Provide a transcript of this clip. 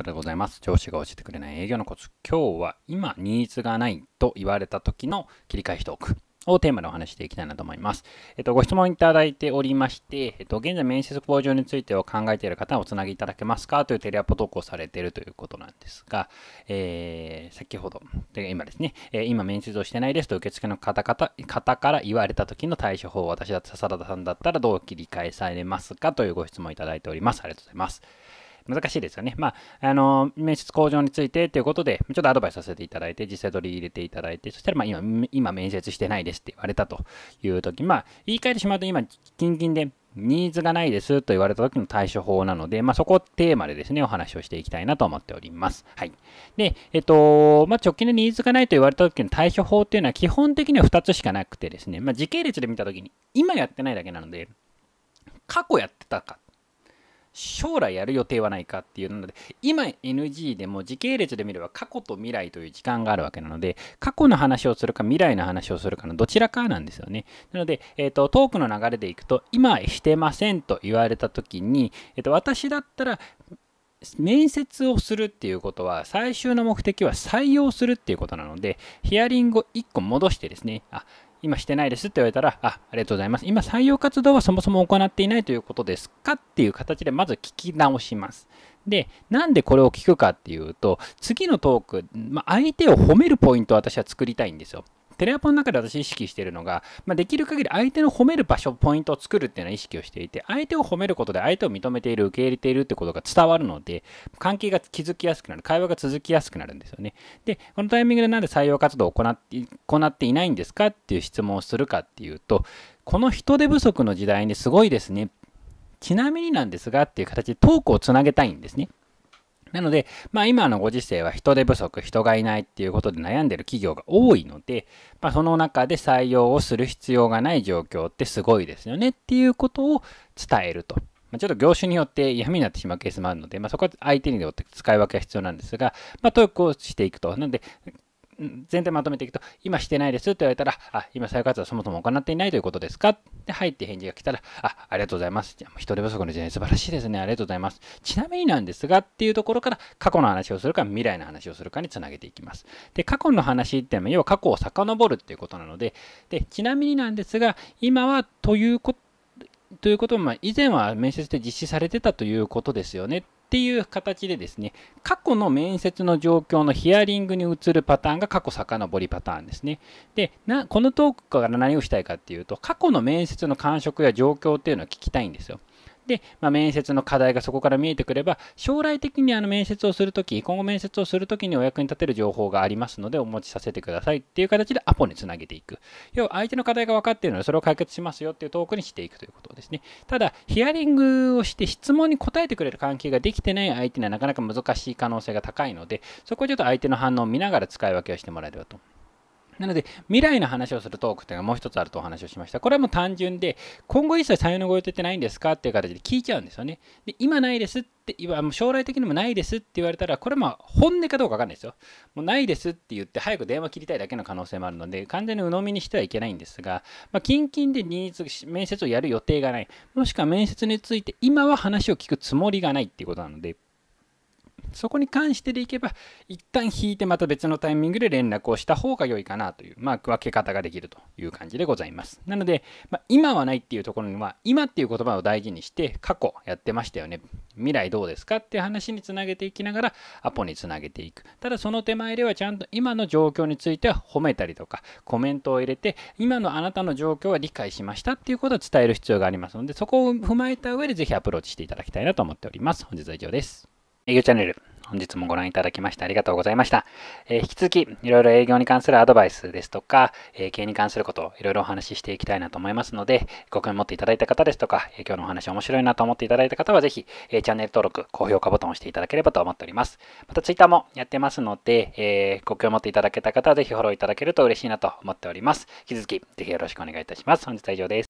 プラでございます。上司が教えてくれない営業のコツ。今日は今ニーズがないと言われた時の切り替し一ーをテーマでお話していきたいなと思います。えっと、ご質問いただいておりまして、えっと、現在面接向上についてを考えている方はおつなぎいただけますかというテレアポ投稿されているということなんですが、えー、先ほど、で今ですね、えー、今面接をしてないですと受付の方方方から言われた時の対処法、を私だった笹サラダさんだったらどう切り替えされますかというご質問いただいております。ありがとうございます。難しいですよね。まあ、あの、面接向上についてということで、ちょっとアドバイスさせていただいて、実際取り入れていただいて、そしたら、まあ、今、今面接してないですって言われたという時、まあ、言い換えてしまうと、今、近々で、ニーズがないですと言われた時の対処法なので、まあ、そこをテーマでですね、お話をしていきたいなと思っております。はい。で、えっと、まあ、直近でニーズがないと言われた時の対処法っていうのは基本的には2つしかなくてですね、まあ、時系列で見た時に、今やってないだけなので、過去やってたか将来やる予定はないかっていうので今 NG でも時系列で見れば過去と未来という時間があるわけなので過去の話をするか未来の話をするかのどちらかなんですよねなので、えーと、トークの流れでいくと今してませんと言われた時に、えーと私だったら面接をするっていうことは最終の目的は採用するっていうことなのでヒアリングを1個戻してですねあ今してないですって言われたら、あ、ありがとうございます。今採用活動はそもそも行っていないということですかっていう形でまず聞き直します。で、なんでこれを聞くかっていうと、次のトーク、まあ、相手を褒めるポイントを私は作りたいんですよ。テレアポの中で私意識してるのが、まあ、できる限り相手の褒める場所、ポイントを作るっていうのは意識をしていて、相手を褒めることで相手を認めている、受け入れているってことが伝わるので、関係が築きやすくなる、会話が続きやすくなるんですよね。で、このタイミングでなんで採用活動を行って行っていないんですかっていう質問をするかっていうと、この人手不足の時代にすごいですね。ちなみになんですがっていう形でトークをつなげたいんですね。なので、まあ今のご時世は人手不足、人がいないっていうことで悩んでる企業が多いので、まあその中で採用をする必要がない状況ってすごいですよねっていうことを伝えると。まあ、ちょっと業種によって闇になってしまうケースもあるので、まあそこは相手によって使い分けが必要なんですが、まあトークをしていくと。なので、全体まとめていくと、今してないですって言われたら、あ、今再活動はそもそも行っていないということですかで、はいって返事が来たら、あ、ありがとうございます。人手不足の時代素晴らしいですね。ありがとうございます。ちなみになんですがっていうところから、過去の話をするか未来の話をするかにつなげていきます。で、過去の話っていうのは、要は過去を遡るっていうことなので、で、ちなみになんですが、今はということ、ということは、まあ、以前は面接で実施されてたということですよねっていう形でですね、過去の面接の状況のヒアリングに移るパターンが過去遡りパターンですね。で、なこのトークから何をしたいかっていうと、過去の面接の感触や状況っていうのを聞きたいんですよ。で、まあ、面接の課題がそこから見えてくれば、将来的にあの面接をするとき、今後面接をするときにお役に立てる情報がありますので、お持ちさせてくださいっていう形でアポにつなげていく。要は、相手の課題が分かっているので、それを解決しますよっていうトークにしていくということですね。ただ、ヒアリングをして質問に答えてくれる関係ができてない相手にはなかなか難しい可能性が高いので、そこをちょっと相手の反応を見ながら使い分けをしてもらえればとなので、未来の話をするトークっていうのがもう一つあるとお話をしました。これはもう単純で、今後一切採用のご予定ってないんですかっていう形で聞いちゃうんですよね。で、今ないですって言わ、もう将来的にもないですって言われたら、これまあ本音かどうかわかんないですよ。もうないですって言って、早く電話切りたいだけの可能性もあるので、完全に鵜呑みにしてはいけないんですが、まあ、近々でニーズ、面接をやる予定がない。もしくは面接について、今は話を聞くつもりがないっていうことなので、そこに関してでいけば、一旦引いてまた別のタイミングで連絡をした方が良いかなという、まあ、分け方ができるという感じでございます。なので、まあ、今はないっていうところには、今っていう言葉を大事にして、過去やってましたよね。未来どうですかっていう話につなげていきながら、アポにつなげていく。ただ、その手前ではちゃんと今の状況については褒めたりとか、コメントを入れて、今のあなたの状況は理解しましたっていうことを伝える必要がありますので、そこを踏まえた上で、ぜひアプローチしていただきたいなと思っております。本日は以上です。営業チャンネル、本日もご覧いただきましてありがとうございました。えー、引き続き、いろいろ営業に関するアドバイスですとか、えー、経営に関することをいろいろお話ししていきたいなと思いますので、ご興味持っていただいた方ですとか、えー、今日のお話面白いなと思っていただいた方は、ぜひ、えチャンネル登録、高評価ボタンを押していただければと思っております。また、ツイッターもやってますので、えご興味持っていただけた方は、ぜひフォローいただけると嬉しいなと思っております。引き続き、ぜひよろしくお願いいたします。本日は以上です。